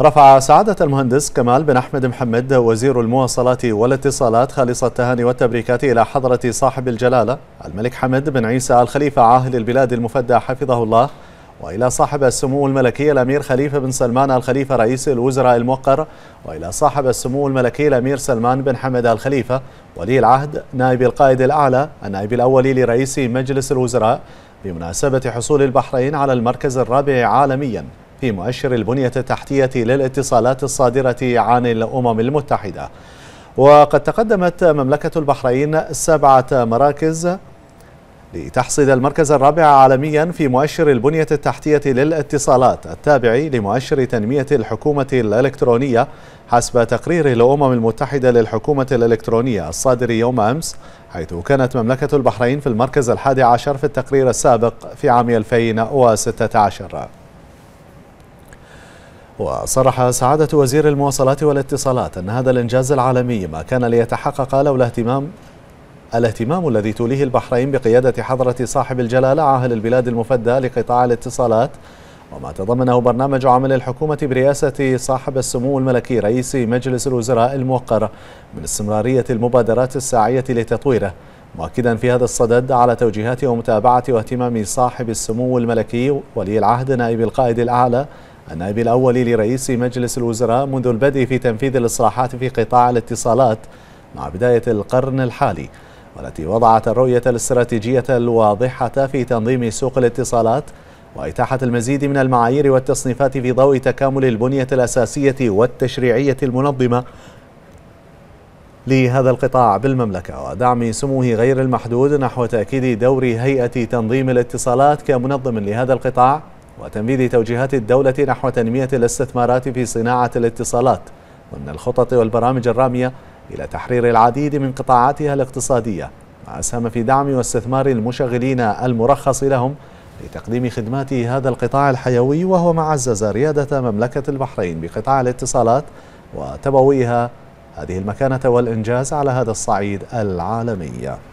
رفع سعادة المهندس كمال بن أحمد محمد وزير المواصلات والاتصالات خالص التهاني والتبريكات إلى حضرة صاحب الجلالة الملك حمد بن عيسى الخليفة عاهل البلاد المفدى حفظه الله وإلى صاحب السمو الملكي الأمير خليفة بن سلمان الخليفة رئيس الوزراء الموقر وإلى صاحب السمو الملكي الأمير سلمان بن حمد الخليفة ولي العهد نائب القائد الأعلى النائب الأول لرئيس مجلس الوزراء بمناسبة حصول البحرين على المركز الرابع عالمياً في مؤشر البنية التحتية للاتصالات الصادرة عن الأمم المتحدة وقد تقدمت مملكة البحرين سبعة مراكز لتحصد المركز الرابع عالميا في مؤشر البنية التحتية للاتصالات التابع لمؤشر تنمية الحكومة الإلكترونية حسب تقرير الأمم المتحدة للحكومة الإلكترونية الصادر يوم أمس حيث كانت مملكة البحرين في المركز الحادي عشر في التقرير السابق في عام 2016 وصرح سعادة وزير المواصلات والاتصالات أن هذا الإنجاز العالمي ما كان ليتحقق لولا اهتمام الاهتمام الذي توليه البحرين بقيادة حضرة صاحب الجلالة عاهل البلاد المفدى لقطاع الاتصالات وما تضمنه برنامج عمل الحكومة برئاسة صاحب السمو الملكي رئيس مجلس الوزراء الموقر من استمرارية المبادرات الساعية لتطويره مؤكدا في هذا الصدد على توجيهات ومتابعة واهتمام صاحب السمو الملكي ولي العهد نائب القائد الأعلى النائب الأول لرئيس مجلس الوزراء منذ البدء في تنفيذ الإصلاحات في قطاع الاتصالات مع بداية القرن الحالي والتي وضعت الرؤية الاستراتيجية الواضحة في تنظيم سوق الاتصالات وإتاحة المزيد من المعايير والتصنيفات في ضوء تكامل البنية الأساسية والتشريعية المنظمة لهذا القطاع بالمملكة ودعم سموه غير المحدود نحو تأكيد دور هيئة تنظيم الاتصالات كمنظم لهذا القطاع وتنفيذ توجيهات الدولة نحو تنمية الاستثمارات في صناعة الاتصالات ضمن الخطط والبرامج الرامية إلى تحرير العديد من قطاعاتها الاقتصادية ما أسهم في دعم واستثمار المشغلين المرخص لهم لتقديم خدمات هذا القطاع الحيوي وهو ما عزز ريادة مملكة البحرين بقطاع الاتصالات وتبويها هذه المكانة والإنجاز على هذا الصعيد العالمي